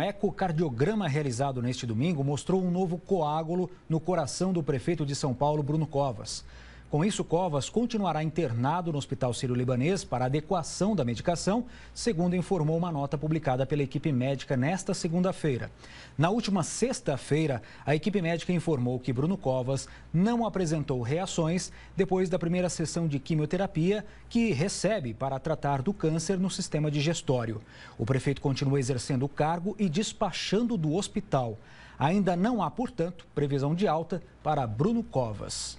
Um ecocardiograma realizado neste domingo mostrou um novo coágulo no coração do prefeito de São Paulo, Bruno Covas. Com isso, Covas continuará internado no Hospital Sírio-Libanês para adequação da medicação, segundo informou uma nota publicada pela equipe médica nesta segunda-feira. Na última sexta-feira, a equipe médica informou que Bruno Covas não apresentou reações depois da primeira sessão de quimioterapia que recebe para tratar do câncer no sistema digestório. O prefeito continua exercendo o cargo e despachando do hospital. Ainda não há, portanto, previsão de alta para Bruno Covas.